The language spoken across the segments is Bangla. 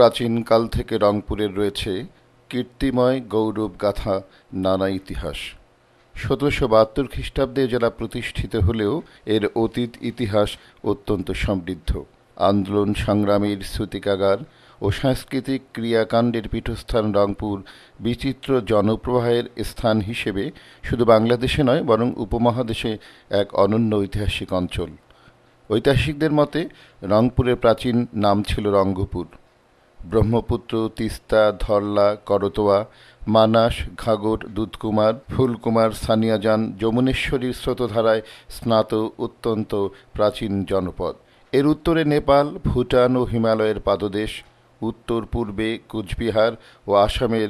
প্রাচীনকাল থেকে রংপুরের রয়েছে কীর্তিময় গৌরব গাথা নানা ইতিহাস সতেরোশো বাহাত্তর খ্রিস্টাব্দে জেলা প্রতিষ্ঠিত হলেও এর অতীত ইতিহাস অত্যন্ত সমৃদ্ধ আন্দোলন সংগ্রামীর শ্রুতিকাগার ও সাংস্কৃতিক ক্রিয়াকাণ্ডের পীঠস্থান রংপুর বিচিত্র জনপ্রবাহের স্থান হিসেবে শুধু বাংলাদেশে নয় বরং উপমহাদেশে এক অনন্য ঐতিহাসিক অঞ্চল ঐতিহাসিকদের মতে রংপুরের প্রাচীন নাম ছিল রঙ্গপুর ব্রহ্মপুত্র তিস্তা ধরলা করতোয়া মানাস ঘাগর দুধকুমার ফুলকুমার সানিয়াজান যমুনেশ্বরীর স্রোতধারায় স্নাত অত্যন্ত প্রাচীন জনপদ এর উত্তরে নেপাল ভুটান ও হিমালয়ের পাদদেশ উত্তর পূর্বে কুচবিহার ও আসামের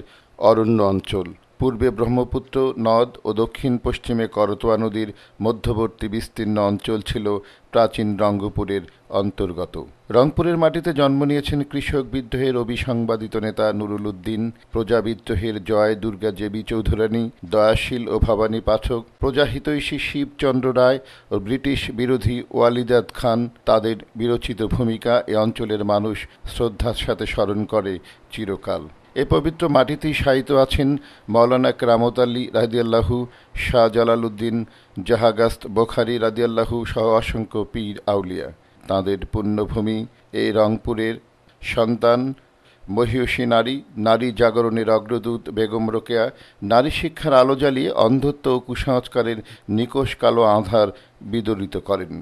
অরণ্য অঞ্চল পূর্বে ব্রহ্মপুত্র নদ ও দক্ষিণ পশ্চিমে করতোয়া নদীর মধ্যবর্তী বিস্তীর্ণ অঞ্চল ছিল প্রাচীন রঙ্গপুরের অন্তর্গত রংপুরের মাটিতে জন্ম নিয়েছেন কৃষক বিদ্রোহের অভিসংবাদিত নেতা নুরুল উদ্দিন প্রজা বিদ্রোহের জয় দুর্গা জেবি চৌধুরানী দয়াশীল ও ভবানী পাঠক প্রজাহিতৈষী শিবচন্দ্র রায় ও ব্রিটিশ বিরোধী ওয়ালিদাদ খান তাদের বিরচিত ভূমিকা এ অঞ্চলের মানুষ শ্রদ্ধার সাথে স্মরণ করে চিরকাল এ পবিত্র মাটিতেই শায়িত আছেন মৌলানা ক্রামত আলী রাজিয়াল্লাহু শাহ জালালুদ্দিন জাহাগাস্ত বোখারি রাদিয়াল্লাহু সহ অসংখ্য পীর আউলিয়া তাঁদের পুণ্যভূমি এই রংপুরের সন্তান মহিষী নারী নারী জাগরণের অগ্রদূত বেগম রোকেয়া নারী শিক্ষার আলো জ্বালিয়ে অন্ধত্ব ও কুসংস্কারের নিকোষ কালো আধার বিদরিত করেন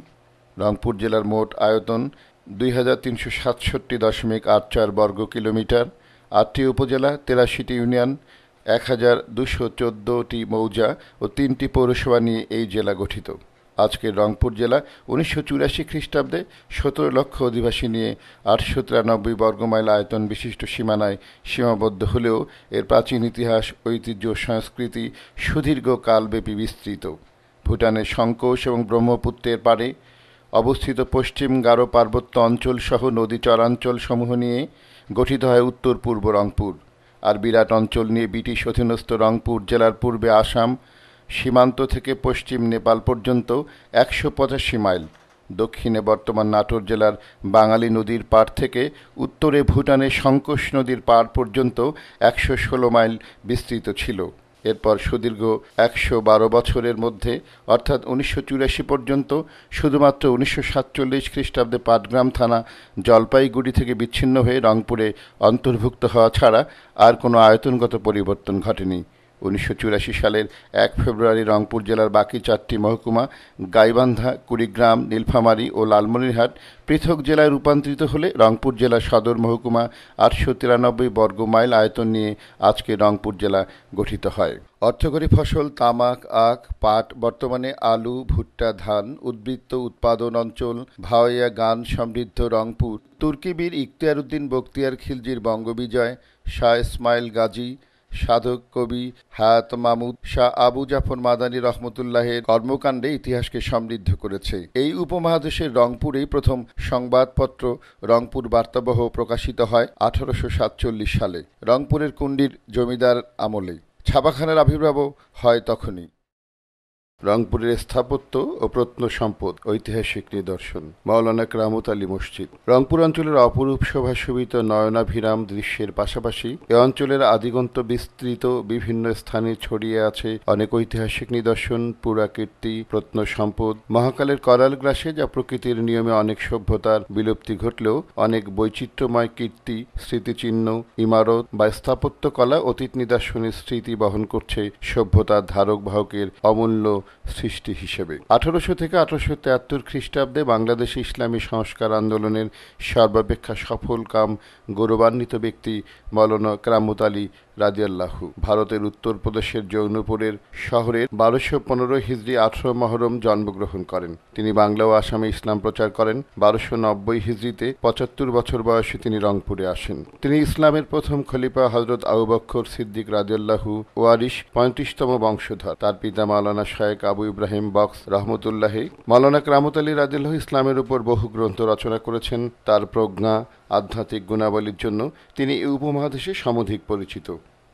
রংপুর জেলার মোট আয়তন দুই হাজার তিনশো সাতষট্টি দশমিক আট চার বর্গ কিলোমিটার আটটি উপজেলা তেরাশিটি ইউনিয়ন এক হাজার দুশো চোদ্দটি মৌজা ও তিনটি পৌরসভা নিয়ে এই জেলা গঠিত আজকের রংপুর জেলা উনিশশো চুরাশি খ্রিস্টাব্দে সতেরো লক্ষ অধিবাসী নিয়ে আটশো তিরানব্বই বর্গমাইল আয়তন বিশিষ্ট সীমানায় সীমাবদ্ধ হলেও এর প্রাচীন ইতিহাস ঐতিহ্য সংস্কৃতি সুদীর্ঘ কালব্যাপী বিস্তৃত ভুটানের সংকোষ এবং ব্রহ্মপুত্রের পারে অবস্থিত পশ্চিম গারো পার্বত্য অঞ্চলসহ নদী চরাঞ্চল সমূহ নিয়ে গঠিত হয় উত্তর পূর্ব রংপুর আর বিরাট অঞ্চল নিয়ে ব্রিটিশ অধীনস্থ রংপুর জেলার পূর্বে আসাম সীমান্ত থেকে পশ্চিম নেপাল পর্যন্ত একশো পঁচাশি মাইল দক্ষিণে বর্তমান নাটোর জেলার বাঙালি নদীর পাড় থেকে উত্তরে ভুটানের সংকোষ নদীর পাড় পর্যন্ত একশো ষোলো মাইল বিস্তৃত ছিল এরপর সুদীর্ঘ একশো বারো বছরের মধ্যে অর্থাৎ উনিশশো পর্যন্ত শুধুমাত্র উনিশশো সাতচল্লিশ খ্রিস্টাব্দে পাটগ্রাম থানা জলপাইগুড়ি থেকে বিচ্ছিন্ন হয়ে রংপুরে অন্তর্ভুক্ত হওয়া ছাড়া আর কোনো আয়তনগত পরিবর্তন ঘটেনি উনিশশো সালের এক ফেব্রুয়ারি রংপুর জেলার বাকি চারটি মহকুমা গাইবান্ধা কুড়িগ্রাম নীলফামারী ও লালমনিরহাট পৃথক জেলায় রূপান্তরিত হলে রংপুর জেলা সদর মহকুমা আটশো তিরানব্বই বর্গ মাইল আয়তন নিয়ে আজকে রংপুর জেলা গঠিত হয় অর্থকরী ফসল তামাক আখ পাট বর্তমানে আলু ভুট্টা ধান উদ্বৃত্ত উৎপাদন অঞ্চল ভাওয়াইয়া গান সমৃদ্ধ রংপুর তুর্কিবীর উদ্দিন বক্তিয়ার খিলজির বঙ্গবিজয় শাহ ইসমাইল গাজী সাধক কবি হায়াত মামুদ শাহ আবু জাফর মাদানী রহমতুল্লাহের কর্মকাণ্ডে ইতিহাসকে সমৃদ্ধ করেছে এই উপমহাদেশের রংপুরেই প্রথম সংবাদপত্র রংপুর বার্তাবহ প্রকাশিত হয় আঠারোশো সালে রংপুরের কুণ্ডির জমিদার আমলে ছাপাখানার আবির্ভাবও হয় তখনই রংপুরের স্থাপত্য ও প্রত্ন সম্পদ ঐতিহাসিক নিদর্শন মাওলানা ক্রামত আলী মসজিদ রংপুর অঞ্চলের অপরূপ শোভাশোভিত নয়নাভিরাম দৃশ্যের পাশাপাশি এ অঞ্চলের আদিগন্ত বিস্তৃত বিভিন্ন স্থানে ছড়িয়ে আছে অনেক ঐতিহাসিক নিদর্শন পুরাকীর্তি প্রত্ন সম্পদ মহাকালের করাল গ্রাসে যা প্রকৃতির নিয়মে অনেক সভ্যতার বিলুপ্তি ঘটলেও অনেক বৈচিত্র্যময় কীর্তি স্মৃতিচিহ্ন ইমারত বা স্থাপত্যকলা অতীত নিদর্শনের স্মৃতি বহন করছে সভ্যতার ধারক বাহকের অমূল্য সৃষ্টি হিসেবে আঠারোশো থেকে আঠারোশো তেয়াত্তর খ্রিস্টাব্দে বাংলাদেশে ইসলামী সংস্কার আন্দোলনের সর্বাপেক্ষা সফল কাম গৌরবান্বিত ব্যক্তি মৌলানা কেরামত আলী রাজিয়াল্লাহু ভারতের উত্তরপ্রদেশের জৌনপুরের শহরের বারোশো পনেরো হিজড়ি আঠারো মহরম জন্মগ্রহণ করেন তিনি বাংলা ও আসামে ইসলাম প্রচার করেন বারোশো নব্বই হিজড়িতে পঁচাত্তর বছর বয়সে তিনি রংপুরে আসেন তিনি ইসলামের প্রথম খলিফা হজরত আউবক্ষর সিদ্দিক রাজিয়াল্লাহু ওয়ারিশ পঁয়ত্রিশতম বংশধর তার পিতা মাওলানা শায়েক আবু ইব্রাহিম বক্স রহমতুল্লাহে মাওলানা ক্রামত আলী রাজিয়াল্লাহ ইসলামের উপর বহু গ্রন্থ রচনা করেছেন তার প্রজ্ঞা আধ্যাত্মিক গুণাবলীর জন্য তিনি এই উপমহাদেশে সমধিক পরিচিত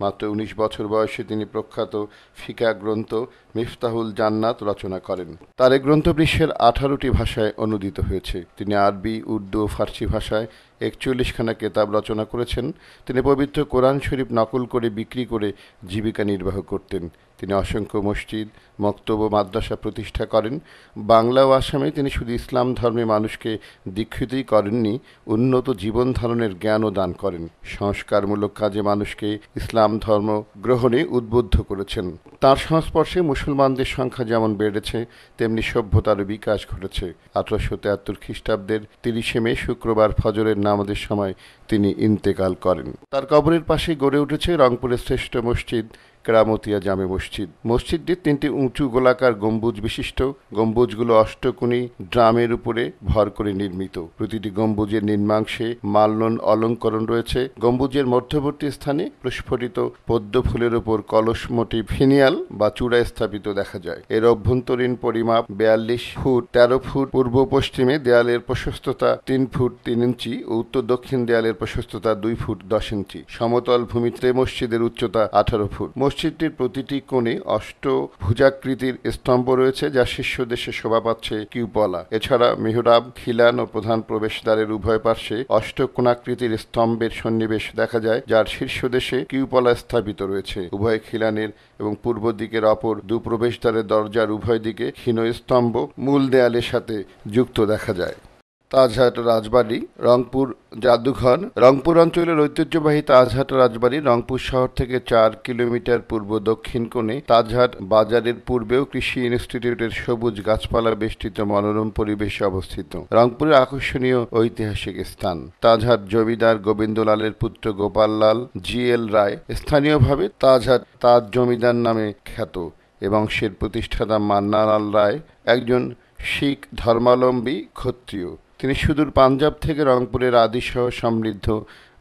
মাত্র ১৯ বছর বয়সে তিনি প্রখ্যাত ফিকা গ্রন্থ মিফতাহুল জান্নাত রচনা করেন তার এই গ্রন্থ বিশ্বের আঠারোটি ভাষায় অনুদিত হয়েছে তিনি আরবি উর্দু ও ফার্সি ভাষায় একচল্লিশখানা কেতাব রচনা করেছেন তিনি পবিত্র কোরআন শরীফ নকল করে বিক্রি করে জীবিকা নির্বাহ করতেন তিনি অসংখ্য মসজিদ মক্তব ও মাদ্রাসা প্রতিষ্ঠা করেন বাংলা ও আসামে তিনি শুধু ইসলাম ধর্মে মানুষকে দীক্ষিতই করেননি উন্নত জীবন ধারণের জ্ঞানও দান করেন সংস্কারমূলক কাজে মানুষকে ইসলাম ধর্ম গ্রহণে উদ্বুদ্ধ করেছেন তার সংস্পর্শে মুসলমানদের সংখ্যা যেমন বেড়েছে তেমনি সভ্যতার বিকাশ ঘটেছে আঠারোশো তেয়াত্তর খ্রিস্টাব্দের তিরিশে মে শুক্রবার ফজরের নামাজের সময় তিনি ইন্তেকাল করেন তার কবরের পাশে গড়ে উঠেছে রংপুরের শ্রেষ্ঠ মসজিদ কেরামতিয়া জামে মসজিদ মসজিদটির তিনটি উঁচু গোলাকার গম্বুজ বিশিষ্ট গম্বুজগুলো অষ্টকোণী ড্রামের উপরে ভর করে নির্মিত প্রতিটি গম্বুজের নির্মাংশে মাল্যন অলঙ্করণ রয়েছে গম্বুজের মধ্যবর্তী স্থানে প্রস্ফুটিত পদ্ম ফুলের উপর কলসমটি ফিনিয়াল বা চূড়ায় স্থাপিত দেখা যায় এর অভ্যন্তরীণ পরিমাপ বেয়াল্লিশ ফুট তেরো ফুট পূর্ব পশ্চিমে দেয়ালের প্রশস্ততা তিন ফুট তিন ইঞ্চি ও উত্তর দক্ষিণ দেয়ালের প্রশস্ততা দুই ফুট দশ ইঞ্চি সমতল ভূমিতে মসজিদের উচ্চতা আঠারো ফুট মসজিদটির প্রতিটি কোণে অষ্টভুজাকৃতির স্তম্ভ রয়েছে যা শীর্ষ দেশে শোভা পাচ্ছে কিউপলা এছাড়া মেহরাব খিলান ও প্রধান প্রবেশদ্বারের উভয় পার্শ্বে অষ্টকোণাকৃতির স্তম্ভের সন্নিবেশ দেখা যায় যার শীর্ষ দেশে কিউপলা স্থাপিত রয়েছে উভয় খিলানের এবং পূর্ব দিকের অপর দু প্রবেশদ্বারের দরজার উভয় দিকে ক্ষীণ স্তম্ভ মূল দেয়ালের সাথে যুক্ত দেখা যায় তাজহাট রাজবাড়ি রংপুর জাদুঘর রংপুর অঞ্চলের ঐতিহ্যবাহী তাজহাট রাজবাড়ি রংপুর শহর থেকে চার কিলোমিটার পূর্ব দক্ষিণ কোণে তাজহাট বাজারের পূর্বেও কৃষি ইনস্টিটিউটের সবুজ গাছপালা বেষ্টিত মনোরম পরিবেশে অবস্থিত রংপুরের আকর্ষণীয় ঐতিহাসিক স্থান তাজহাট জমিদার গোবিন্দলালের পুত্র গোপাল লাল জি এল রায় স্থানীয়ভাবে তাজহাট তাজ জমিদার নামে খ্যাত এবং সের প্রতিষ্ঠাতা মান্নালাল রায় একজন শিখ ধর্মাবলম্বী ক্ষত্রিয় তিনি সুদূর পাঞ্জাব থেকে রংপুরের আদিসহ সমৃদ্ধ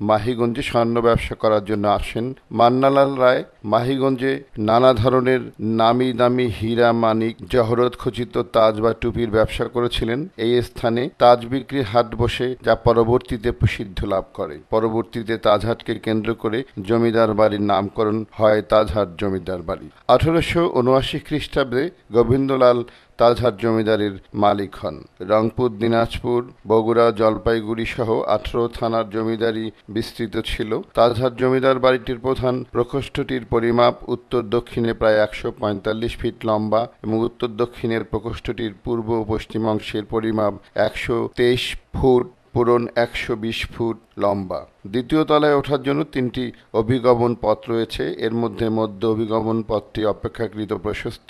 মাহিগঞ্জে স্বর্ণ ব্যবসা করার জন্য আসেন মান্নালাল রায় মাহিগঞ্জে নানা ধরনের নামি দামি হীরা মানিক জহরত খচিত তাজ বা টুপির ব্যবসা করেছিলেন এই স্থানে তাজ বিক্রির হাট বসে যা পরবর্তীতে প্রসিদ্ধ লাভ করে পরবর্তীতে তাজহাটকে কেন্দ্র করে জমিদার বাড়ির নামকরণ হয় তাজহাট জমিদার বাড়ি আঠারোশো উনআশি খ্রিস্টাব্দে গোবিন্দলাল তাজহার জমিদারির মালিক হন রংপুর দিনাজপুর বগুড়া জলপাইগুড়ি সহ আঠারো থানার জমিদারি বিস্তৃত ছিল তাজহার জমিদার বাড়িটির প্রধান প্রকোষ্ঠটির পরিমাপ উত্তর দক্ষিণে প্রায় একশো পঁয়তাল্লিশ ফিট লম্বা এবং উত্তর দক্ষিণের প্রকোষ্ঠটির পূর্ব পশ্চিম অংশের পরিমাপ একশো তেইশ ফুট পূরণ একশো বিশ ফুট লম্বা দ্বিতীয় তলায় ওঠার জন্য তিনটি অভিগমন পথ রয়েছে এর মধ্যে মধ্য অভিগমন পথটি অপেক্ষাকৃত প্রশস্ত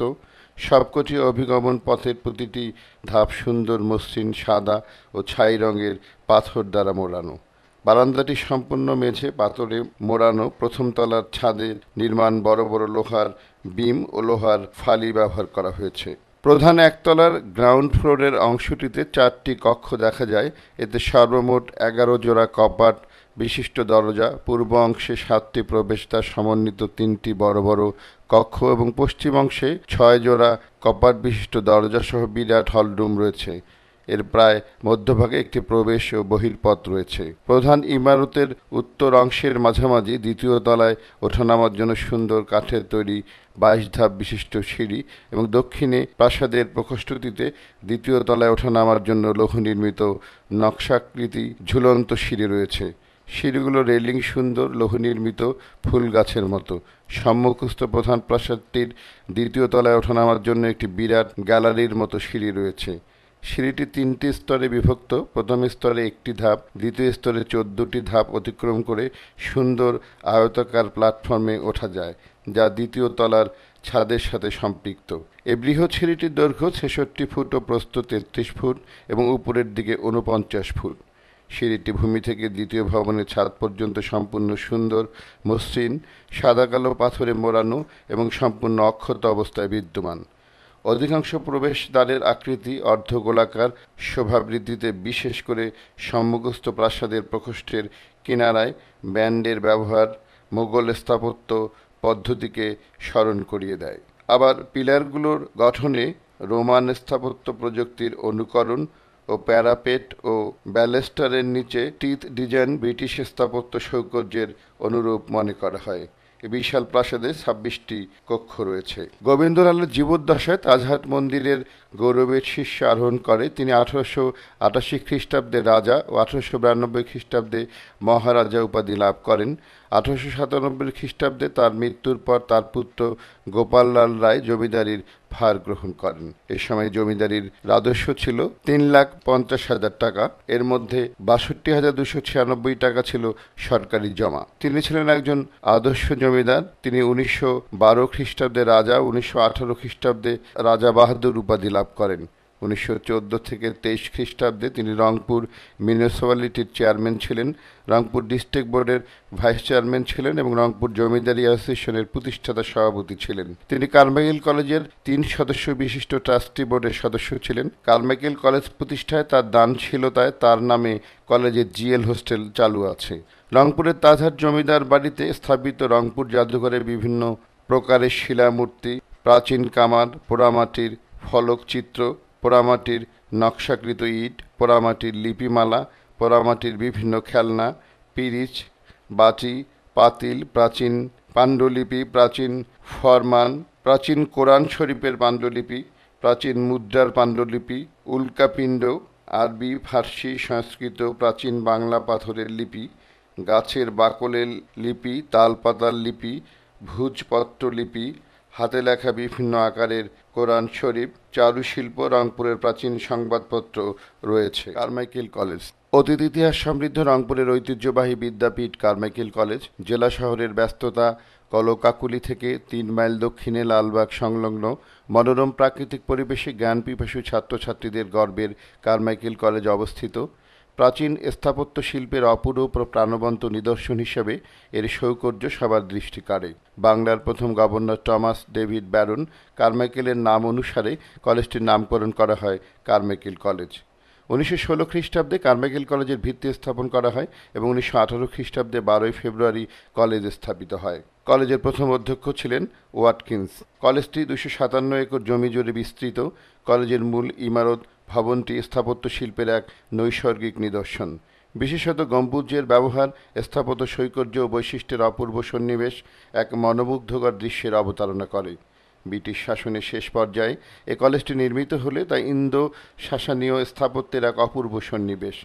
সবকটি অভিগমন পথের প্রতিটি ধাপ সুন্দর মসৃণ সাদা ও ছাই রঙের পাথর দ্বারা মোড়ানো বারান্দাটি সম্পূর্ণ মেঝে পাথরে মোড়ানো প্রথম তলার ছাদের নির্মাণ বড় বড় লোহার বিম ও লোহার ফালি ব্যবহার করা হয়েছে প্রধান একতলার গ্রাউন্ড ফ্লোরের অংশটিতে চারটি কক্ষ দেখা যায় এতে সর্বমোট এগারো জোড়া কপাট বিশিষ্ট দরজা পূর্ব অংশে সাতটি প্রবেশদ্বার সমন্বিত তিনটি বড় বড় কক্ষ এবং পশ্চিম অংশে ছয় জোড়া কপাট বিশিষ্ট দরজা সহ বিরাট হলরুম রয়েছে এর প্রায় মধ্যভাগে একটি প্রবেশ ও বহির্পথ রয়েছে প্রধান ইমারতের উত্তর অংশের মাঝামাঝি দ্বিতীয় তলায় ওঠানামার জন্য সুন্দর কাঠের তৈরি বাইশ ধাপ বিশিষ্ট সিঁড়ি এবং দক্ষিণে প্রাসাদের প্রকোষ্ঠটিতে দ্বিতীয় তলায় ওঠানামার জন্য লৌহ নির্মিত নকশাকৃতি ঝুলন্ত সিঁড়ি রয়েছে সিঁড়িগুলো রেলিং সুন্দর লৌহনির্মিত ফুল গাছের মতো সম্মুখস্থ প্রধান প্রাসাদটির দ্বিতীয় তলায় ওঠানামার জন্য একটি বিরাট গ্যালারির মতো সিঁড়ি রয়েছে সিঁড়িটি তিনটি স্তরে বিভক্ত প্রথম স্তরে একটি ধাপ দ্বিতীয় স্তরে চোদ্দটি ধাপ অতিক্রম করে সুন্দর আয়তাকার প্ল্যাটফর্মে ওঠা যায় যা দ্বিতীয় তলার ছাদের সাথে সম্পৃক্ত এ বৃহৎ সিঁড়িটির দৈর্ঘ্য ছেষট্টি ফুট ও প্রস্থ তেত্রিশ ফুট এবং উপরের দিকে ঊনপঞ্চাশ ফুট সিঁড়িটি ভূমি থেকে দ্বিতীয় ভবনের ছাদ পর্যন্ত সম্পূর্ণ সুন্দর মসৃণ সাদা কালো পাথরে মোড়ানো এবং সম্পূর্ণ অক্ষত অবস্থায় বিদ্যমান অধিকাংশ প্রবেশদ্বারের আকৃতি অর্ধগোলাকার শোভাবৃদ্ধিতে বিশেষ করে সম্মুখস্থ প্রাসাদের প্রকোষ্ঠের কিনারায় ব্যান্ডের ব্যবহার মোগল স্থাপত্য পদ্ধতিকে স্মরণ করিয়ে দেয় আবার পিলারগুলোর গঠনে রোমান স্থাপত্য প্রযুক্তির অনুকরণ ও প্যারাপেট ও ব্যালেস্টারের নিচে টিথ ডিজাইন ব্রিটিশ স্থাপত্য সৌকর্যের অনুরূপ মনে করা হয় বিশাল প্রাসাদে ছাব্বিশটি কক্ষ রয়েছে গোবিন্দলালের জীবদ্দশায় তাজহাট মন্দিরের গৌরবের শিষ্য আরোহণ করে তিনি আঠারোশো আটাশি খ্রিস্টাব্দে রাজা ও আঠারোশো বিরানব্বই খ্রিস্টাব্দে মহারাজা উপাধি লাভ করেন আঠারোশো সাতানব্বই খ্রিস্টাব্দে তার মৃত্যুর পর তার পুত্র গোপাললাল রায় জমিদারির ভার গ্রহণ করেন এ সময় জমিদারির রাজস্ব ছিল তিন লাখ পঞ্চাশ হাজার টাকা এর মধ্যে বাষট্টি হাজার দুশো ছিয়ানব্বই টাকা ছিল সরকারি জমা তিনি ছিলেন একজন আদর্শ জমিদার তিনি উনিশশো বারো খ্রিস্টাব্দে রাজা উনিশশো আঠারো খ্রিস্টাব্দে রাজা বাহাদুর উপাধি লাভ লাভ করেন উনিশশো থেকে তেইশ খ্রিস্টাব্দে তিনি রংপুর মিউনিসিপ্যালিটির চেয়ারম্যান ছিলেন রংপুর ডিস্ট্রিক্ট বোর্ডের ভাইস চেয়ারম্যান ছিলেন এবং রংপুর জমিদারি অ্যাসোসিয়েশনের প্রতিষ্ঠাতা সভাপতি ছিলেন তিনি কারমাইল কলেজের তিন সদস্য বিশিষ্ট ট্রাস্টি বোর্ডের সদস্য ছিলেন কারমাইল কলেজ প্রতিষ্ঠায় তার দানশীলতায় তার নামে কলেজের জিএল হোস্টেল চালু আছে রংপুরের তাজার জমিদার বাড়িতে স্থাপিত রংপুর জাদুঘরে বিভিন্ন প্রকারের শিলামূর্তি প্রাচীন কামার পোড়ামাটির ফলকচিত্র পোড়ামাটির নকশাকৃত ইট পোড়ামাটির লিপিমালা পোড়ামাটির বিভিন্ন খেলনা পিরিচ বাটি পাতিল প্রাচীন পাণ্ডুলিপি প্রাচীন ফরমান প্রাচীন কোরআন শরীফের পাণ্ডুলিপি প্রাচীন মুদ্রার পাণ্ডুলিপি উল্কাপিণ্ড আরবি ফার্সি সংস্কৃত প্রাচীন বাংলা পাথরের লিপি গাছের বাকলের লিপি তালপাতার লিপি ভুজপত্র লিপি হাতে লেখা বিভিন্ন আকারের কোরআন শরীফ চারুশিল্প রংপুরের প্রাচীন সংবাদপত্র রয়েছে কারমাইকেল কলেজ অতীত ইতিহাস সমৃদ্ধ রংপুরের ঐতিহ্যবাহী বিদ্যাপীঠ কারমাইকেল কলেজ জেলা শহরের ব্যস্ততা কলকাকুলি থেকে তিন মাইল দক্ষিণে লালবাগ সংলগ্ন মনোরম প্রাকৃতিক পরিবেশে জ্ঞান পিপাসু ছাত্রছাত্রীদের গর্বের কারমাইকেল কলেজ অবস্থিত প্রাচীন স্থাপত্য শিল্পের অপরূপ ও প্রাণবন্ত নিদর্শন হিসেবে এর সৌকর্য সবার দৃষ্টি কাড়ে বাংলার প্রথম গভর্নর টমাস ডেভিড ব্যারন কার্মাইকেলের নাম অনুসারে কলেজটির নামকরণ করা হয় কার্মাইকেল কলেজ উনিশশো ষোলো খ্রিস্টাব্দে কার্মাইকেল কলেজের ভিত্তি স্থাপন করা হয় এবং উনিশশো আঠারো খ্রিস্টাব্দে বারোই ফেব্রুয়ারি কলেজ স্থাপিত হয় কলেজের প্রথম অধ্যক্ষ ছিলেন ওয়াটকিন্স কলেজটি দুশো সাতান্ন একর জমি জুড়ে বিস্তৃত কলেজের মূল ইমারত ভবনটি স্থাপত্য শিল্পের এক নৈসর্গিক নিদর্শন বিশেষত গম্বুজের ব্যবহার স্থাপত্য সৈকর্য ও বৈশিষ্ট্যের অপূর্ব সন্নিবেশ এক মনোমুগ্ধকর দৃশ্যের অবতারণা করে ব্রিটিশ শাসনের শেষ পর্যায়ে এ কলেজটি নির্মিত হলে তা ইন্দো শাসনীয় স্থাপত্যের এক অপূর্ব সন্নিবেশ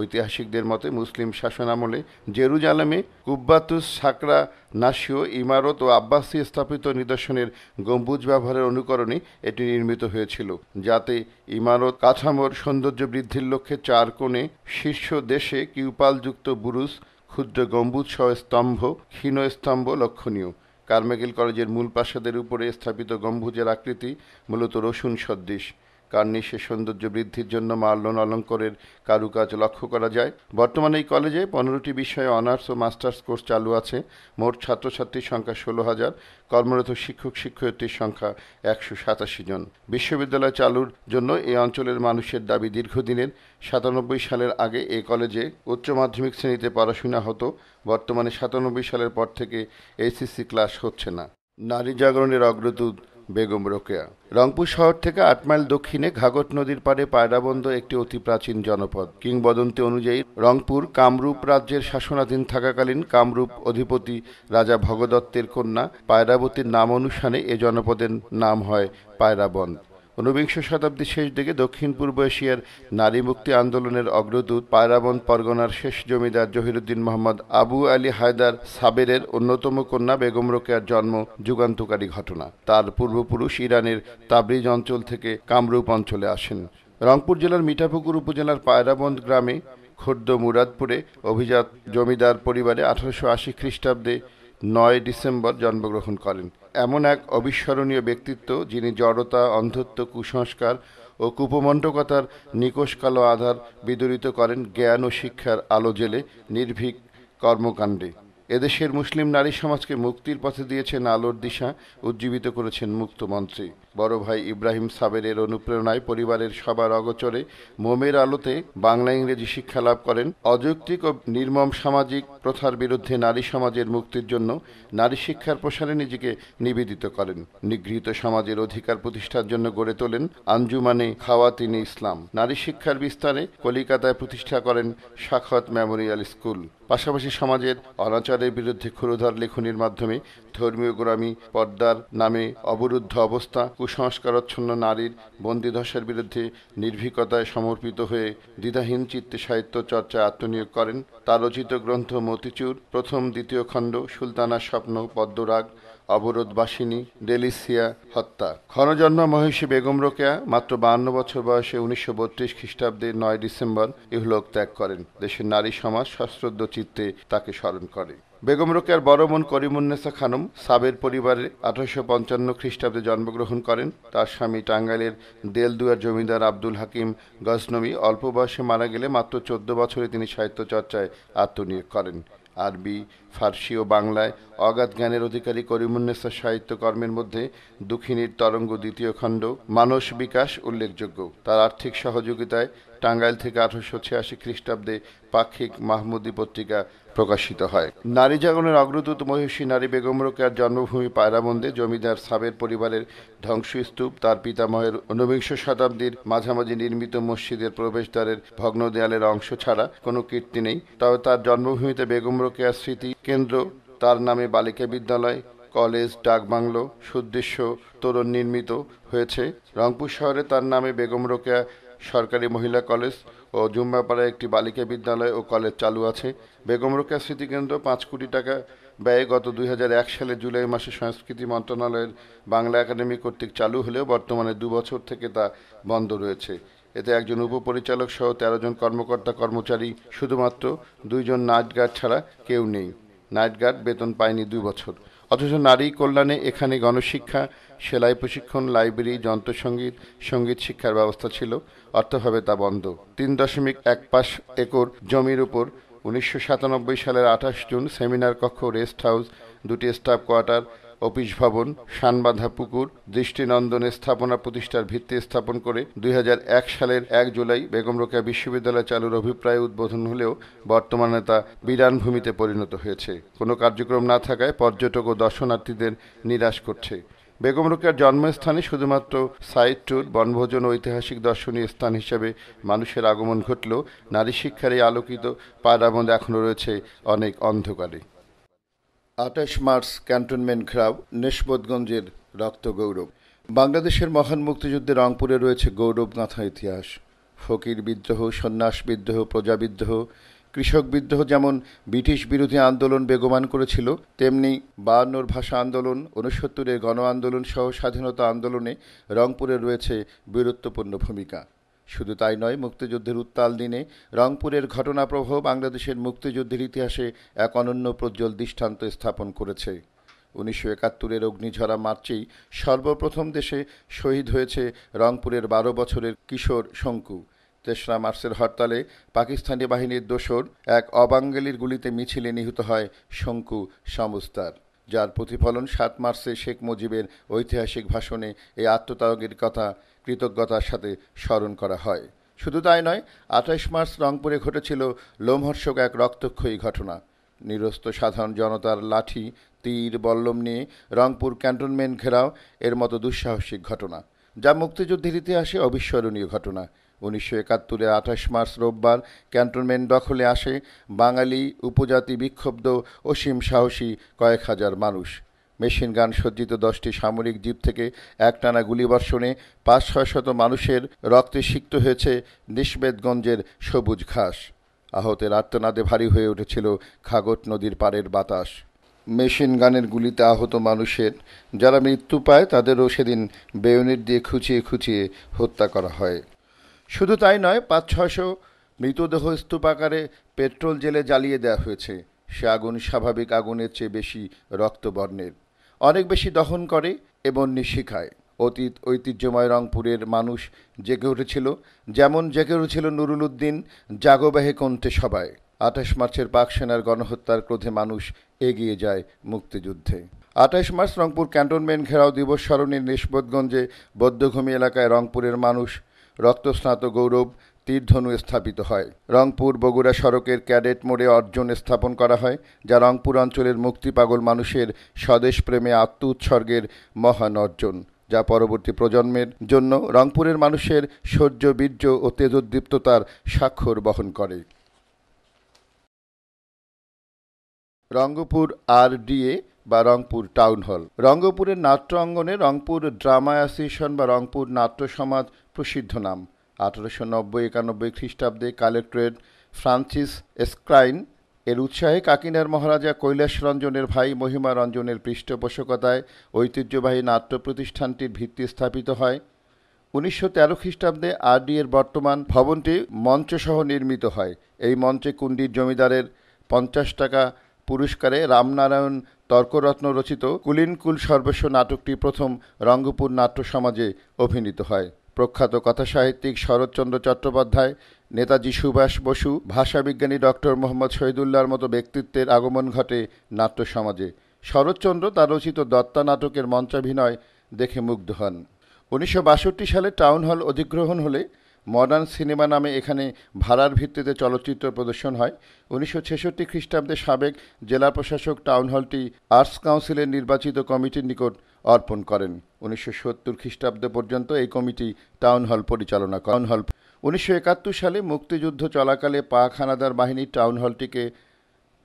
ঐতিহাসিকদের মতে মুসলিম শাসনামলে জেরুজালেমে কুব্বাতুস সাকরা নাসীয় ইমারত ও আব্বাসি স্থাপিত নিদর্শনের গম্বুজ ব্যবহারের অনুকরণে এটি নির্মিত হয়েছিল যাতে ইমারত কাঠামোর সৌন্দর্য বৃদ্ধির লক্ষ্যে চার কোণে শীর্ষ দেশে কিউপালযুক্ত বুরুজ ক্ষুদ্র গম্বুজ সহ স্তম্ভ ক্ষীণ স্তম্ভ লক্ষণীয় কার্মেগিল কলেজের মূল প্রাসাদের উপরে স্থাপিত গম্বুজের আকৃতি মূলত রসুন সদৃশ কার্নিশের সৌন্দর্য বৃদ্ধির জন্য মাল্যন অলঙ্করের কারুকাজ লক্ষ্য করা যায় বর্তমানে এই কলেজে পনেরোটি বিষয়ে অনার্স ও মাস্টার্স কোর্স চালু আছে মোট ছাত্রছাত্রীর সংখ্যা ষোলো হাজার কর্মরত শিক্ষক শিক্ষয়িত্রীর সংখ্যা একশো সাতাশি জন বিশ্ববিদ্যালয় চালুর জন্য এই অঞ্চলের মানুষের দাবি দীর্ঘদিনের সাতানব্বই সালের আগে এ কলেজে উচ্চ মাধ্যমিক শ্রেণীতে পড়াশোনা হতো বর্তমানে সাতানব্বই সালের পর থেকে এসিসি ক্লাস হচ্ছে না নারী জাগরণের অগ্রদূত বেগম রোকেয়া রংপুর শহর থেকে আট মাইল দক্ষিণে ঘাগট নদীর পাড়ে পায়রাবন্দ একটি অতি প্রাচীন জনপদ কিংবদন্তি অনুযায়ী রংপুর কামরূপ রাজ্যের শাসনাধীন থাকাকালীন কামরূপ অধিপতি রাজা ভগদত্তের কন্যা পায়রাবতীর নাম অনুসারে এ জনপদের নাম হয় পায়রাবন্দ ঊনবিংশ শতাব্দীর শেষ দিকে দক্ষিণ পূর্ব এশিয়ার নারী মুক্তি আন্দোলনের অগ্রদূত পায়রাবন পরগনার শেষ জমিদার জহিরুদ্দিন মোহাম্মদ আবু আলী হায়দার সাবেরের অন্যতম কন্যা বেগম রোকেয়ার জন্ম যুগান্তকারী ঘটনা তার পূর্বপুরুষ ইরানের তাবরিজ অঞ্চল থেকে কামরূপ অঞ্চলে আসেন রংপুর জেলার মিঠাপুকুর উপজেলার পায়রাবন্দ গ্রামে খোদ্দ মুরাদপুরে অভিজাত জমিদার পরিবারে আঠারোশো আশি খ্রিস্টাব্দে নয় ডিসেম্বর জন্মগ্রহণ করেন এমন এক অবিস্মরণীয় ব্যক্তিত্ব যিনি জড়তা অন্ধত্ব কুসংস্কার ও কুপমণ্ডকতার নিকোষকালো আধার বিদরিত করেন জ্ঞান ও শিক্ষার আলো জেলে নির্ভীক কর্মকাণ্ডে এদেশের মুসলিম নারী সমাজকে মুক্তির পথে দিয়েছেন আলোর দিশা উজ্জীবিত করেছেন মুক্তমন্ত্রী বড় ভাই ইব্রাহিম সাবেরের অনুপ্রেরণায় পরিবারের সবার অগচরে মোমের আলোতে বাংলা ইংরেজি শিক্ষা লাভ করেন অযৌক্তিক ও নির্মম সামাজিক প্রথার বিরুদ্ধে নারী সমাজের মুক্তির জন্য নারী শিক্ষার প্রসারে নিজেকে নিবেদিত করেন নিগৃহীত সমাজের অধিকার প্রতিষ্ঠার জন্য গড়ে তোলেন আঞ্জুমানে খাওয়াতিনী ইসলাম নারী শিক্ষার বিস্তারে কলিকাতায় প্রতিষ্ঠা করেন শাখত মেমোরিয়াল স্কুল পাশাপাশি সমাজের অনাচারের বিরুদ্ধে ক্ষুরধার লেখনির মাধ্যমে ধর্মীয় গোরামি পর্দার নামে অবরুদ্ধ অবস্থা কুসংস্কারচ্ছন্ন নারীর বন্দিদশার বিরুদ্ধে নির্ভীকতায় সমর্পিত হয়ে দ্বিধাহীন চিত্তে সাহিত্য চর্চায় আত্মনিয়োগ করেন তার রচিত গ্রন্থ মতিচুর প্রথম দ্বিতীয় খণ্ড সুলতানার স্বপ্ন পদ্মরাগ অবরোধ বাসিনী ডেলিসিয়া হত্যা ক্ষণজন্মা মহিষী বেগম রোকেয়া মাত্র বাহান্ন বছর বয়সে উনিশশো বত্রিশ খ্রিস্টাব্দে নয় ডিসেম্বর ইহলোক ত্যাগ করেন দেশের নারী সমাজ সশ্রদ্ধ চিত্তে তাকে স্মরণ করে বেগম রোকেয়ার বড় বোন করিমুন্নেসা খানম সাবের পরিবারে আঠারোশো পঞ্চান্ন খ্রিস্টাব্দে জন্মগ্রহণ করেন তার স্বামী টাঙ্গাইলের দেলদুয়ার জমিদার আব্দুল হাকিম গজনবী অল্প বয়সে মারা গেলে মাত্র চোদ্দ বছরে তিনি সাহিত্য চর্চায় আত্মনিয়োগ করেন আরবি ফার্সি ও বাংলায় অগাধ জ্ঞানের অধিকারী করিমুন্নেসা সাহিত্যকর্মের মধ্যে দুঃখিনীর তরঙ্গ দ্বিতীয় খণ্ড মানস বিকাশ উল্লেখযোগ্য তার আর্থিক সহযোগিতায় টাঙ্গাইল থেকে আঠারোশো ছিয়াশি খ্রিস্টাব্দে পাক্ষিক মাহমুদি পত্রিকা প্রকাশিত হয় নারী জাগরণের অগ্রদূত মহিষী নারী বেগম রোকেয়ার জন্মভূমি পায়রাবন্দে জমিদার সাবের পরিবারের ধ্বংসস্তূপ তার পিতামহের ঊনবিংশ শতাব্দীর মাঝামাঝি নির্মিত মসজিদের প্রবেশদ্বারের ভগ্ন দেয়ালের অংশ ছাড়া কোনো কীর্তি নেই তবে তার জন্মভূমিতে বেগম রোকেয়ার স্মৃতি কেন্দ্র তার নামে বালিকা বিদ্যালয় কলেজ ডাকবাংলো সুদ্দেশ্য তোরণ নির্মিত হয়েছে রংপুর শহরে তার নামে বেগম রোকেয়া সরকারি মহিলা কলেজ ও জুম্মাপাড়ায় একটি বালিকা বিদ্যালয় ও কলেজ চালু আছে বেগম রোকেয়া স্মৃতিকেন্দ্র পাঁচ কোটি টাকা ব্যয়ে গত দুই সালে জুলাই মাসে সংস্কৃতি মন্ত্রণালয়ের বাংলা একাডেমি কর্তৃক চালু হলেও বর্তমানে দুবছর থেকে তা বন্ধ রয়েছে এতে একজন উপপরিচালক সহ তেরো জন কর্মকর্তা কর্মচারী শুধুমাত্র দুইজন নাইট গার্ড ছাড়া কেউ নেই নাইট গার্ড বেতন পায়নি দুই বছর অথচ নারী কল্যাণে এখানে গণশিক্ষা সেলাই প্রশিক্ষণ লাইব্রেরি যন্ত্রসঙ্গীত সঙ্গীত শিক্ষার ব্যবস্থা ছিল অর্থভাবে তা বন্ধ তিন দশমিক এক পাঁচ একর জমির উপর উনিশশো সালের আঠাশ জুন সেমিনার কক্ষ রেস্ট হাউস দুটি স্টাফ কোয়ার্টার অফিস ভবন শানবাঁধা পুকুর দৃষ্টিনন্দনের স্থাপনা প্রতিষ্ঠার ভিত্তি স্থাপন করে দুই সালের এক জুলাই বেগম রোকেয়া বিশ্ববিদ্যালয় চালুর অভিপ্রায় উদ্বোধন হলেও বর্তমানে তা বিরানভূমিতে পরিণত হয়েছে কোনো কার্যক্রম না থাকায় পর্যটক ও দর্শনার্থীদের নিরাশ করছে বেগম রোকেয়ার জন্মস্থানে শুধুমাত্র সাইড ট্যুর বনভোজন ঐতিহাসিক দর্শনীয় স্থান হিসেবে মানুষের আগমন ঘটলেও নারী শিক্ষার এই আলোকিত পায়রাবন্দ এখনও রয়েছে অনেক অন্ধকারে আঠাশ মার্চ ক্যান্টনমেন্ট খ্রাব নেশবতগঞ্জের রক্ত গৌরব বাংলাদেশের মহান মুক্তিযুদ্ধে রংপুরে রয়েছে গৌরব গাঁথা ইতিহাস ফকির বিদ্রোহ সন্ন্যাস বিদ্রোহ প্রজা বিদ্রোহ কৃষক বিদ্রোহ যেমন ব্রিটিশ বিরোধী আন্দোলন বেগমান করেছিল তেমনি বায়ান্নর ভাষা আন্দোলন উনসত্তরের গণ আন্দোলন সহ স্বাধীনতা আন্দোলনে রংপুরে রয়েছে বীরত্বপূর্ণ ভূমিকা শুধু তাই নয় মুক্তিযুদ্ধের উত্তাল দিনে রংপুরের ঘটনাপ্রবাহ বাংলাদেশের মুক্তিযুদ্ধের ইতিহাসে এক অনন্য প্রজ্জ্বল দৃষ্টান্ত স্থাপন করেছে উনিশশো একাত্তরের অগ্নিঝরা মার্চেই সর্বপ্রথম দেশে শহীদ হয়েছে রংপুরের বারো বছরের কিশোর শঙ্কু তেসরা মার্চের হরতালে পাকিস্তানি বাহিনীর দোসর এক অবাঙ্গালির গুলিতে মিছিলে নিহত হয় শঙ্কু সমস্তার যার প্রতিফলন সাত মার্চে শেখ মুজিবের ঐতিহাসিক ভাষণে এই আত্মত্যাগের কথা কৃতজ্ঞতার সাথে স্মরণ করা হয় শুধু তাই নয় আঠাশ মার্চ রংপুরে ঘটেছিল লোমহর্ষক এক রক্তক্ষয়ী ঘটনা নিরস্ত সাধারণ জনতার লাঠি তীর বল্লম নিয়ে রংপুর ক্যান্টনমেন্ট ঘেরাও এর মতো দুঃসাহসিক ঘটনা যা মুক্তিযুদ্ধের ইতিহাসে অবিস্মরণীয় ঘটনা উনিশশো একাত্তরে আঠাশ মার্চ রোববার ক্যান্টনমেন্ট দখলে আসে বাঙালি উপজাতি বিক্ষুব্ধ অসীম সাহসী কয়েক হাজার মানুষ মেশিন গান সজ্জিত দশটি সামরিক জীব থেকে একটানা গুলিবর্ষণে পাঁচ ছয় শত মানুষের রক্তে সিক্ত হয়েছে নিষ্বেদগঞ্জের সবুজ ঘাস আহতের আর্তনাদে ভারী হয়ে উঠেছিল খাগট নদীর পাড়ের বাতাস মেশিন গানের গুলিতে আহত মানুষের যারা মৃত্যু পায় তাদেরও সেদিন বেয়নির দিয়ে খুঁচিয়ে খুঁচিয়ে হত্যা করা হয় শুধু তাই নয় পাঁচ ছশো মৃতদেহ স্তূপাকারে পেট্রোল জেলে জ্বালিয়ে দেওয়া হয়েছে সে আগুন স্বাভাবিক আগুনের চেয়ে বেশি রক্তবর্ণের অনেক বেশি দহন করে এবং নিশিখায় অতীত ঐতিহ্যময় রংপুরের মানুষ জেগে উঠেছিল যেমন জেগে উঠেছিল নুরুল উদ্দিন জাগবাহে কণ্ঠে সবাই আঠাশ মার্চের পাক সেনার গণহত্যার ক্রোধে মানুষ এগিয়ে যায় মুক্তিযুদ্ধে আঠাশ মার্চ রংপুর ক্যান্টনমেন্ট ঘেরাও দিবস স্মরণে নিষ্পদগঞ্জে বৌদ্ধভূমি এলাকায় রংপুরের মানুষ রক্তস্নাত গৌরব তীরধনু স্থাপিত হয় রংপুর বগুড়া সড়কের ক্যাডেট মোড়ে অর্জন স্থাপন করা হয় যা রংপুর অঞ্চলের মুক্তি পাগল মানুষের স্বদেশ প্রেমে আত্ম উৎসর্গের মহান অর্জন যা পরবর্তী প্রজন্মের জন্য রংপুরের মানুষের শৌর্য বীর্য ও তেজোদ্দীপ্ততার স্বাক্ষর বহন করে রঙ্গপুর আর ডিএ বা রংপুর টাউন হল রঙ্গপুরের নাট্য অঙ্গনে রংপুর ড্রামা অ্যাসোসিয়েশন বা রংপুর নাট্য সমাজ প্রসিদ্ধ নাম আঠারোশো নব্বই একানব্বই খ্রিস্টাব্দে কালেক্টরেট ফ্রান্সিস স্ক্রাইন এর উৎসাহে কাকিনার মহারাজা কৈলাস রঞ্জনের ভাই মহিমা রঞ্জনের পৃষ্ঠপোষকতায় ঐতিহ্যবাহী নাট্য প্রতিষ্ঠানটির ভিত্তি স্থাপিত হয় উনিশশো তেরো খ্রিস্টাব্দে আরডি এর বর্তমান ভবনটি মঞ্চসহ নির্মিত হয় এই মঞ্চে কুণ্ডির জমিদারের পঞ্চাশ টাকা পুরস্কারে রামনারায়ণ তর্করত্ন রচিত কুলিন কুল সর্বস্ব নাটকটি প্রথম রঙ্গপুর নাট্য সমাজে অভিনীত হয় প্রখ্যাত কথাসাহিত্যিক শরৎচন্দ্র চট্টোপাধ্যায় নেতাজি সুভাষ বসু ভাষাবিজ্ঞানী ডক্টর মোহাম্মদ শহীদুল্লাহর মতো ব্যক্তিত্বের আগমন ঘটে নাট্য সমাজে শরৎচন্দ্র তার রচিত দত্তা নাটকের মঞ্চাভিনয় দেখে মুগ্ধ হন উনিশশো সালে টাউন হল অধিগ্রহণ হলে মডার্ন সিনেমা নামে এখানে ভাড়ার ভিত্তিতে চলচ্চিত্র প্রদর্শন হয় উনিশশো ছেষট্টি খ্রিস্টাব্দে সাবেক জেলা প্রশাসক টাউন হলটি আর্টস কাউন্সিলের নির্বাচিত কমিটির নিকট অর্পণ করেন উনিশশো সত্তর খ্রিস্টাব্দ পর্যন্ত এই কমিটি টাউন হল পরিচালনা টাউন হল উনিশশো একাত্তর সালে মুক্তিযুদ্ধ চলাকালে পাক হানাদার বাহিনী টাউন হলটিকে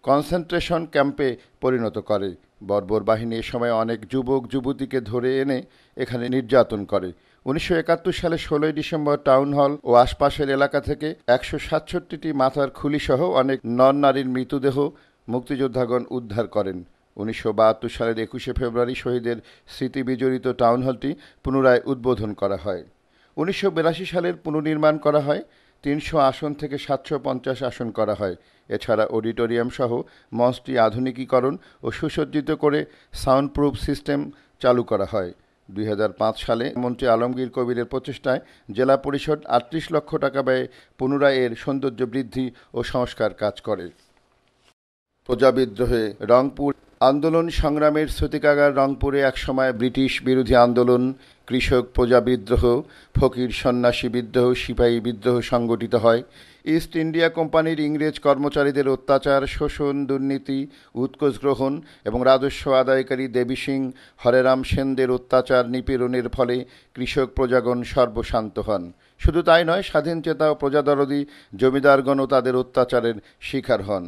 কনসেন্ট্রেশন ক্যাম্পে পরিণত করে বর্বর বাহিনী এ সময় অনেক যুবক যুবতীকে ধরে এনে এখানে নির্যাতন করে উনিশশো সালে ষোলোই ডিসেম্বর টাউন হল ও আশপাশের এলাকা থেকে একশো সাতষট্টিটি মাথার খুলিসহ অনেক নন নারীর মৃতদেহ মুক্তিযোদ্ধাগণ উদ্ধার করেন উনিশশো সালের একুশে ফেব্রুয়ারি শহীদের স্মৃতি বিজড়িত টাউন হলটি পুনরায় উদ্বোধন করা হয় উনিশশো সালের পুনর্নির্মাণ করা হয় তিনশো আসন থেকে সাতশো পঞ্চাশ আসন করা হয় এছাড়া অডিটোরিয়াম সহ মঞ্চটি আধুনিকীকরণ ও সুসজ্জিত করে সাউন্ড প্রুফ সিস্টেম চালু করা হয় দুই সালে মন্ত্রী আলমগীর কবিরের প্রচেষ্টায় জেলা পরিষদ আটত্রিশ লক্ষ টাকা ব্যয়ে পুনরায় এর সৌন্দর্য বৃদ্ধি ও সংস্কার কাজ করে প্রজাবিদ্রোহে রংপুর আন্দোলন সংগ্রামের স্মৃতিকাগার রংপুরে একসময় ব্রিটিশ বিরোধী আন্দোলন কৃষক প্রজা বিদ্রোহ ফকির সন্ন্যাসী বিদ্রোহ সিপাহী বিদ্রোহ সংগঠিত হয় ইস্ট ইন্ডিয়া কোম্পানির ইংরেজ কর্মচারীদের অত্যাচার শোষণ দুর্নীতি উৎকোষ গ্রহণ এবং রাজস্ব আদায়কারী দেবী সিং হরেরাম সেনদের অত্যাচার নিপীড়নের ফলে কৃষক প্রজাগণ সর্বশান্ত হন শুধু তাই নয় স্বাধীনচেতা ও প্রজাদরদী জমিদারগণও তাদের অত্যাচারের শিকার হন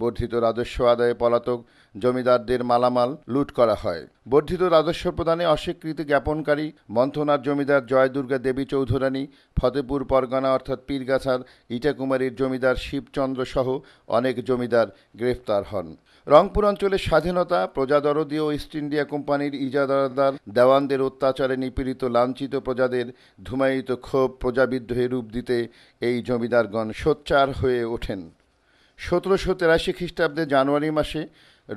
বর্ধিত রাজস্ব আদায়ে পলাতক জমিদারদের মালামাল লুট করা হয় বর্ধিত রাজস্ব প্রদানে অস্বীকৃতি জ্ঞাপনকারী মন্থনার জমিদার জয়দুর্গা দেবী চৌধুরানী ফতেপুর পরগনা অর্থাৎ পীরগাছার ইটাকুমারীর জমিদার শিবচন্দ্র সহ অনেক জমিদার গ্রেফতার হন রংপুর অঞ্চলের স্বাধীনতা প্রজাদরদী ও ইস্ট ইন্ডিয়া কোম্পানির ইজাদারদার দেওয়ানদের অত্যাচারে নিপীড়িত লাঞ্ছিত প্রজাদের ধুমায়িত ক্ষোভ প্রজাবিদ্রোহে রূপ দিতে এই জমিদারগণ সোচ্চার হয়ে ওঠেন সতেরোশো তেরাশি খ্রিস্টাব্দে জানুয়ারি মাসে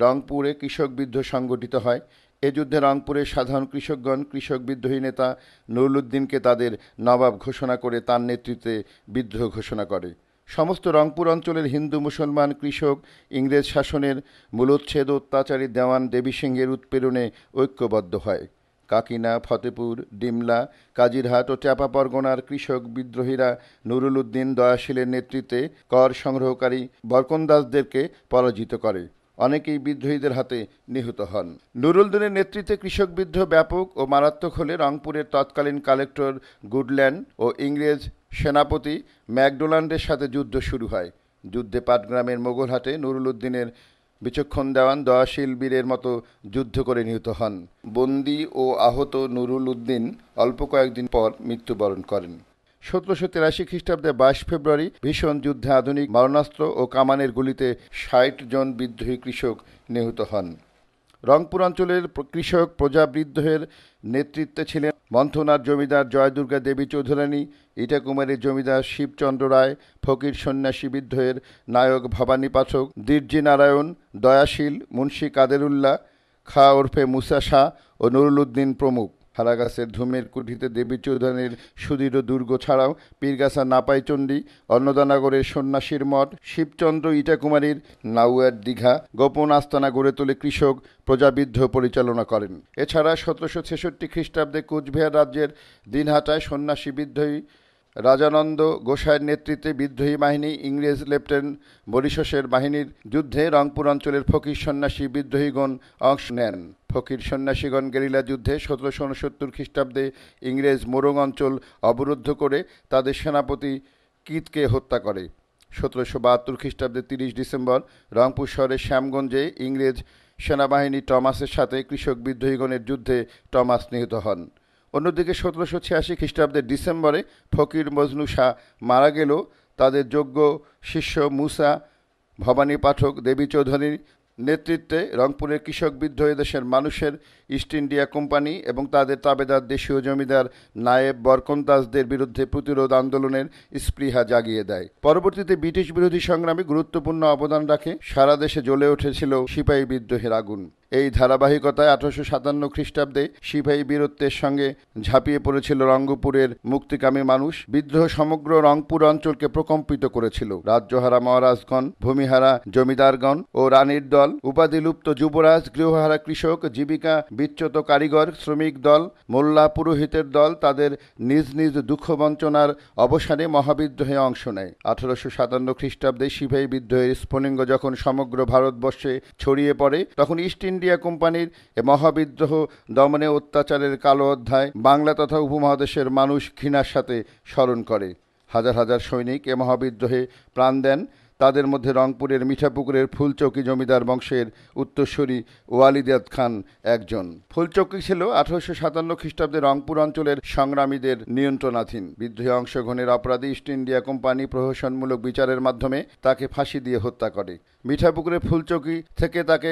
রংপুরে কৃষক বিদ্রোহ সংগঠিত হয় এ যুদ্ধে রংপুরের সাধারণ কৃষকগণ কৃষক বিদ্রোহী নেতা নুরুলুদ্দিনকে তাদের নবাব ঘোষণা করে তার নেতৃত্বে বিদ্রোহ ঘোষণা করে সমস্ত রংপুর অঞ্চলের হিন্দু মুসলমান কৃষক ইংরেজ শাসনের মূলোচ্ছেদ অত্যাচারী দেওয়ান দেবী সিংহের উৎপীড়নে ঐক্যবদ্ধ হয় কাকিনা ফতেপুর ডিমলা কাজিরহাট ও চাপা পরগনার কৃষক বিদ্রোহীরা নুরুল উদ্দিন দয়াশীলের নেতৃত্বে কর সংগ্রহকারী বরকন্দাসদেরকে পরাজিত করে অনেকেই বিদ্রোহীদের হাতে নিহত হন নুরুলদিনের নেতৃত্বে কৃষক বিদ্রোহ ব্যাপক ও মারাত্মক হলে রংপুরের তৎকালীন কালেক্টর গুডল্যান্ড ও ইংরেজ সেনাপতি ম্যাকডোনাল্ডের সাথে যুদ্ধ শুরু হয় যুদ্ধে পাটগ্রামের মোগলহাটে নুরুল উদ্দিনের বিচক্ষণ দেওয়ান দয়াশীল বীরের মতো যুদ্ধ করে নিহত হন বন্দি ও আহত নুরুল উদ্দিন অল্প কয়েকদিন পর মৃত্যুবরণ করেন সতেরোশো তিরাশি খ্রিস্টাব্দে বাইশ ফেব্রুয়ারি ভীষণ যুদ্ধে আধুনিক মারণাস্ত্র ও কামানের গুলিতে ষাট জন বিদ্রোহী কৃষক নিহত হন রংপুর অঞ্চলের কৃষক প্রজাবৃদ্ধের নেতৃত্বে ছিলেন মন্থনার জমিদার জয়দুর্গা দেবী চৌধুরানী ইটাকুমারীর জমিদার শিবচন্দ্র রায় ফকির সন্ন্যাসী বিদ্রোহের নায়ক ভবানী পাঠক দীর্জি নারায়ণ দয়াশীল মুন্সী কাদেরুল্লাহ খা ওরফে মুসা শাহ ও নুরুল উদ্দিন প্রমুখ হারাগাছের ধুমের কুঠিতে দেবী চৌধানের সুদৃঢ় দুর্গ ছাড়াও পীরগাছা নাপাইচণ্ডী অন্নদানগরের সন্ন্যাসীর মঠ শিবচন্দ্র ইটাকুমারীর নাউয়ার দীঘা গোপন আস্তানা গড়ে তোলে কৃষক প্রজাবিদ্ধ পরিচালনা করেন এছাড়া সতেরোশো ছেষট্টি খ্রিস্টাব্দে কুচবিহার রাজ্যের দিনহাটায় সন্ন্যাসী বিদ্রোহী রাজানন্দ গোসাইয়ের নেতৃত্বে বিদ্রোহী বাহিনী ইংরেজ লেফটেন্যান্ট বরিশসের বাহিনীর যুদ্ধে রংপুর অঞ্চলের ফকির সন্ন্যাসী বিদ্রোহীগণ অংশ নেন ফকির সন্ন্যাসীগণ গেরিলা যুদ্ধে সতেরোশো উনসত্তর খ্রিস্টাব্দে ইংরেজ মোরং অঞ্চল অবরুদ্ধ করে তাদের সেনাপতি কিতকে হত্যা করে সতেরোশো বাহাত্তর খ্রিস্টাব্দে তিরিশ ডিসেম্বর রংপুর শহরের শ্যামগঞ্জে ইংরেজ সেনাবাহিনী টমাসের সাথে কৃষক বিদ্রোহীগণের যুদ্ধে টমাস নিহত হন অন্যদিকে সতেরোশো ছিয়াশি খ্রিস্টাব্দের ডিসেম্বরে ফকির মজনু শাহ মারা গেলেও তাদের যোগ্য শিষ্য মুসা ভবানী পাঠক দেবী চৌধুরীর নেতৃত্বে রংপুরের কৃষক বিদ্রোহী দেশের মানুষের ইস্ট ইন্ডিয়া কোম্পানি এবং তাদের তাবেদার দেশীয় জমিদার নায়েব বরকন্তাজদের বিরুদ্ধে প্রতিরোধ আন্দোলনের স্পৃহা জাগিয়ে দেয় পরবর্তীতে ব্রিটিশ বিরোধী সংগ্রামে গুরুত্বপূর্ণ অবদান রাখে সারা দেশে জ্বলে উঠেছিল সিপাহী বিদ্রোহের আগুন এই ধারাবাহিকতায় আঠারোশো সাতান্ন খ্রিস্টাব্দে সিপাহী বীরত্বের সঙ্গে ঝাঁপিয়ে পড়েছিল রঙ্গপুরের মুক্তিকামী মানুষ বিদ্রোহ সমগ্র রংপুর অঞ্চলকে প্রকম্পিত করেছিল রাজ্যহারা মহারাজগণ ভূমিহারা জমিদারগণ ও রানীর দল উপাধিলুপ্ত যুবরাজ গৃহহারা কৃষক জীবিকা বিচ্যুত কারিগর শ্রমিক দল মোল্লা পুরোহিতের দল তাদের নিজ নিজ দুঃখ বঞ্চনার অবসানে মহাবিদ্রোহে অংশ নেয় আঠারোশো সাতান্ন খ্রিস্টাব্দে সিপাহী বিদ্রোহের স্ফুলিঙ্গ যখন সমগ্র ভারতবর্ষে ছড়িয়ে পড়ে তখন ইস্ট ইন্ডিয়া কোম্পানির এ মহাবিদ্রোহ দমনে অত্যাচারের কালো অধ্যায় বাংলা তথা উপমহাদেশের মানুষ ঘৃণার সাথে স্মরণ করে হাজার হাজার সৈনিক এ মহাবিদ্রোহে প্রাণ দেন তাদের মধ্যে রংপুরের মিঠাপুকুরের ফুলচকি জমিদার বংশের উত্তরসূরি ওয়ালিদাত খান একজন ফুলচকি ছিল আঠারোশো সাতান্ন খ্রিস্টাব্দে রংপুর অঞ্চলের সংগ্রামীদের নিয়ন্ত্রণাধীন বিদ্রোহে অংশগ্রহণের অপরাধী ইস্ট ইন্ডিয়া কোম্পানি প্রহসনমূলক বিচারের মাধ্যমে তাকে ফাঁসি দিয়ে হত্যা করে মিঠাপুকুরের ফুলচকি থেকে তাকে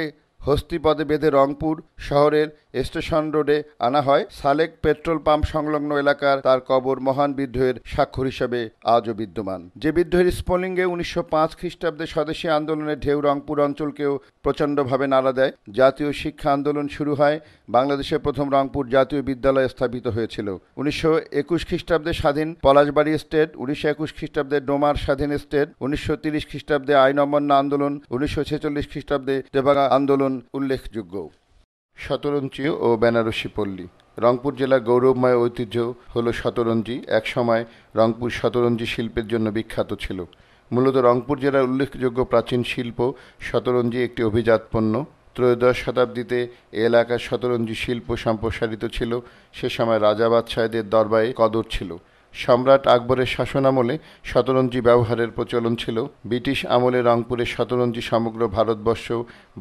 হস্তিপদে বেঁধে রংপুর শহরের স্টেশন রোডে আনা হয় সালেক পেট্রোল পাম্প সংলগ্ন এলাকার তার কবর মহান বিদ্রোহের স্বাক্ষর হিসেবে আজও বিদ্যমান যে বিদ্রোহের স্পলিংয়ে উনিশশো পাঁচ খ্রিস্টাব্দে স্বদেশী আন্দোলনের ঢেউ রংপুর অঞ্চলকেও প্রচণ্ডভাবে নাড়া দেয় জাতীয় শিক্ষা আন্দোলন শুরু হয় বাংলাদেশের প্রথম রংপুর জাতীয় বিদ্যালয় স্থাপিত হয়েছিল উনিশশো একুশ খ্রিস্টাব্দে স্বাধীন পলাশবাড়ি স্টেট উনিশশো একুশ খ্রিস্টাব্দে ডোমার স্বাধীন স্টেট উনিশশো তিরিশ খ্রিস্টাব্দে আইন অমান্য আন্দোলন উনিশশো ছেচল্লিশ খ্রিস্টাব্দে দেবাগা আন্দোলন উল্লেখযোগ্য শতরঞ্জি ও বেনারসি পল্লী রংপুর জেলার গৌরবময় ঐতিহ্য হল শতরঞ্জি একসময় রংপুর শতরঞ্জি শিল্পের জন্য বিখ্যাত ছিল মূলত রংপুর জেলার উল্লেখযোগ্য প্রাচীন শিল্প শতরঞ্জি একটি অভিজাত পণ্য ত্রয়োদশ শতাব্দীতে এ এলাকার শতরঞ্জি শিল্প সম্প্রসারিত ছিল সে সময় রাজা বাদশাহদের দরবারে কদর ছিল সম্রাট আকবরের শাসনামলে শতরঞ্জি ব্যবহারের প্রচলন ছিল ব্রিটিশ আমলে রংপুরের শতরঞ্জি সমগ্র Bharatvarsha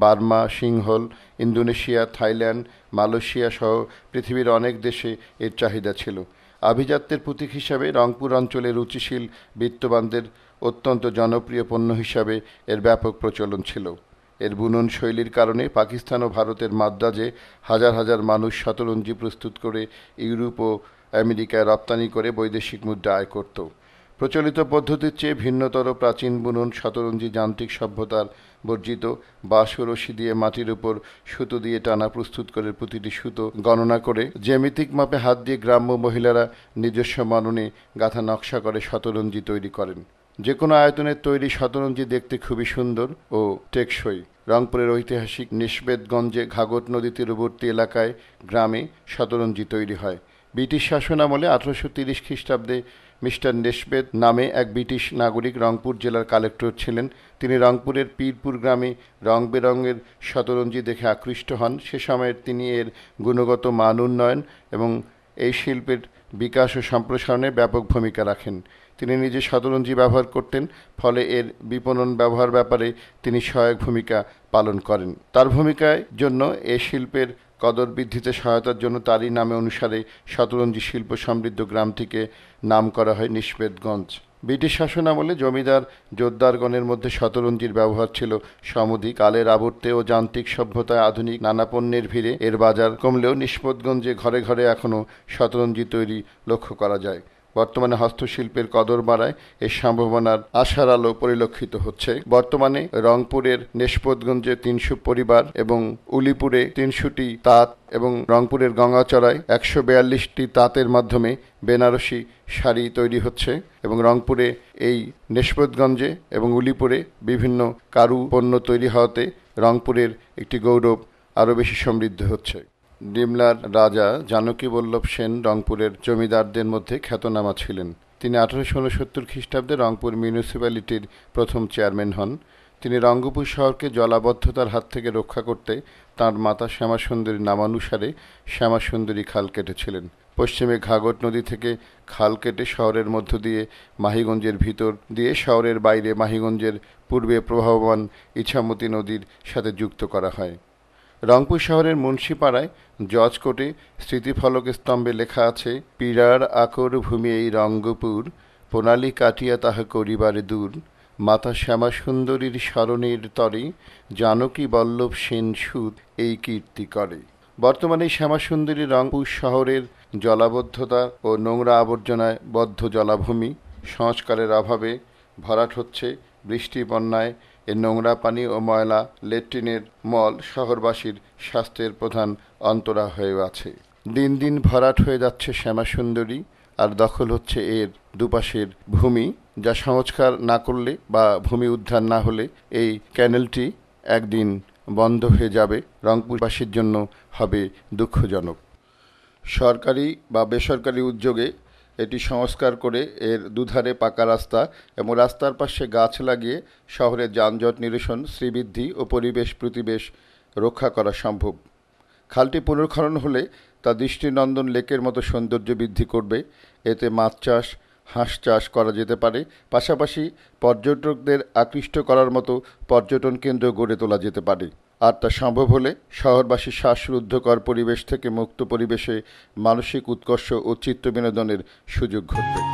Burma Sinhala Indonesia Thailand Malaysia সহ পৃথিবীর অনেক দেশে এর চাহিদা ছিল আভিজাত্যের প্রতীক হিসাবে রংপুর অঞ্চলে রুচিশীল বিত্তবানদের অত্যন্ত জনপ্রিয় পণ্য হিসাবে এর ব্যাপক প্রচলন ছিল এর বুনন শৈলীর কারণে পাকিস্তান ও ভারতের মাদ্রাজে হাজার হাজার মানুষ শতরঞ্জি প্রস্তুত করে ইউরোপ ও আমেরিকায় রপ্তানি করে বৈদেশিক মুদ্রা আয় করত প্রচলিত পদ্ধতির চেয়ে ভিন্নতর প্রাচীন বুনন শতরঞ্জি যান্ত্রিক সভ্যতার বর্জিত বাঁশ রশি দিয়ে মাটির উপর সুতো দিয়ে টানা প্রস্তুত করে প্রতিটি সুতো গণনা করে জ্যামিতিক মাপে হাত দিয়ে গ্রাম্য মহিলারা নিজস্ব মাননে গাথা নকশা করে শতরঞ্জি তৈরি করেন যে কোনো আয়তনের তৈরি শতরঞ্জি দেখতে খুবই সুন্দর ও টেকসই রংপুরের ঐতিহাসিক নিষ্বেদগঞ্জে ঘাগট নদী তীরবর্তী এলাকায় গ্রামে শতরঞ্জি তৈরি হয় ব্রিটিশ শাসনামলে আঠারোশো তিরিশ খ্রিস্টাব্দে মিস্টার নেশবেদ নামে এক ব্রিটিশ নাগরিক রংপুর জেলার কালেক্টর ছিলেন তিনি রংপুরের পীরপুর গ্রামে রং বেরঙের শতরঞ্জি দেখে আকৃষ্ট হন সে সময়ের তিনি এর গুণগত মান উন্নয়ন এবং এই শিল্পের বিকাশ ও সম্প্রসারণে ব্যাপক ভূমিকা রাখেন তিনি নিজে শতরঞ্জি ব্যবহার করতেন ফলে এর বিপণন ব্যবহার ব্যাপারে তিনি সহায়ক ভূমিকা পালন করেন তার ভূমিকায় জন্য এ শিল্পের কদর বৃদ্ধিতে সহায়তার জন্য তারই নামে অনুসারে শতরঞ্জি শিল্প সমৃদ্ধ গ্রামটিকে নাম করা হয় নিষ্পেদগঞ্জ ব্রিটিশ শাসন আমলে জমিদার জোরদারগণের মধ্যে শতরঞ্জির ব্যবহার ছিল সমধি কালের আবর্তে ও যান্ত্রিক সভ্যতায় আধুনিক নানা পণ্যের ভিড়ে এর বাজার কমলেও নিষ্পদগঞ্জে ঘরে ঘরে এখনও শতরঞ্জি তৈরি লক্ষ্য করা যায় বর্তমানে হস্তশিল্পের কদর বাড়ায় এর সম্ভাবনার আশার আলো পরিলক্ষিত হচ্ছে বর্তমানে রংপুরের নেশপতগঞ্জে তিনশো পরিবার এবং উলিপুরে তিনশোটি তাঁত এবং রংপুরের গঙ্গাচড়ায় একশো বিয়াল্লিশটি তাঁতের মাধ্যমে বেনারসি শাড়ি তৈরি হচ্ছে এবং রংপুরে এই নেশপতগঞ্জে এবং উলিপুরে বিভিন্ন কারু পণ্য তৈরি হওয়াতে রংপুরের একটি গৌরব আরও বেশি সমৃদ্ধ হচ্ছে ডিমলার রাজা জানকী বল্লভ সেন রংপুরের জমিদারদের মধ্যে খ্যাতনামা ছিলেন তিনি আঠারোশো উনসত্তর খ্রিস্টাব্দে রংপুর মিউনিসিপ্যালিটির প্রথম চেয়ারম্যান হন তিনি রঙ্গপুর শহরকে জলাবদ্ধতার হাত থেকে রক্ষা করতে তাঁর মাতা শ্যামাসুন্দরীর নামানুসারে শ্যামাসুন্দরী খাল কেটেছিলেন পশ্চিমে ঘাগট নদী থেকে খাল কেটে শহরের মধ্য দিয়ে মাহিগঞ্জের ভিতর দিয়ে শহরের বাইরে মাহিগঞ্জের পূর্বে প্রবাহমান ইছামতি নদীর সাথে যুক্ত করা হয় রংপুর শহরের মুন্সিপাড়ায় জজকোটে স্মৃতিফলক স্তম্ভে লেখা আছে পীড়ার আকর ভূমি এই রঙ্গপুর প্রণালী কাটিয়া তাহা করিবারে দূর মাতা শ্যামা সুন্দরীর স্মরণের তরে জানকী বল্লভ সেন সুদ এই কীর্তি করে বর্তমানে শ্যামাসুন্দরী রংপুর শহরের জলাবদ্ধতা ও নোংরা আবর্জনায় বদ্ধ জলাভূমি সংস্কারের অভাবে ভরাট হচ্ছে বৃষ্টি বন্যায় এর নোংরা পানি ও ময়লা লেট্রিনের মল শহরবাসীর স্বাস্থ্যের প্রধান অন্তরা হয়ে আছে দিন দিন ভরাট হয়ে যাচ্ছে শ্যামাসুন্দরী আর দখল হচ্ছে এর দুপাশের ভূমি যা সংস্কার না করলে বা ভূমি উদ্ধার না হলে এই ক্যানেলটি একদিন বন্ধ হয়ে যাবে রংপুরবাসীর জন্য হবে দুঃখজনক সরকারি বা বেসরকারি উদ্যোগে এটি সংস্কার করে এর দুধারে পাকা রাস্তা এবং রাস্তার পাশে গাছ লাগিয়ে শহরের যানজট নিরসন শ্রীবৃদ্ধি ও পরিবেশ প্রতিবেশ রক্ষা করা সম্ভব খালটি পুনর্খনন হলে তা দৃষ্টিনন্দন লেকের মতো সৌন্দর্য বৃদ্ধি করবে এতে মাছ চাষ হাঁস চাষ করা যেতে পারে পাশাপাশি পর্যটকদের আকৃষ্ট করার মতো পর্যটন কেন্দ্র গড়ে তোলা যেতে পারে আর তা সম্ভব হলে শহরবাসী শ্বাসরুদ্ধকর পরিবেশ থেকে মুক্ত পরিবেশে মানসিক উৎকর্ষ ও চিত্ত বিনোদনের সুযোগ ঘটবে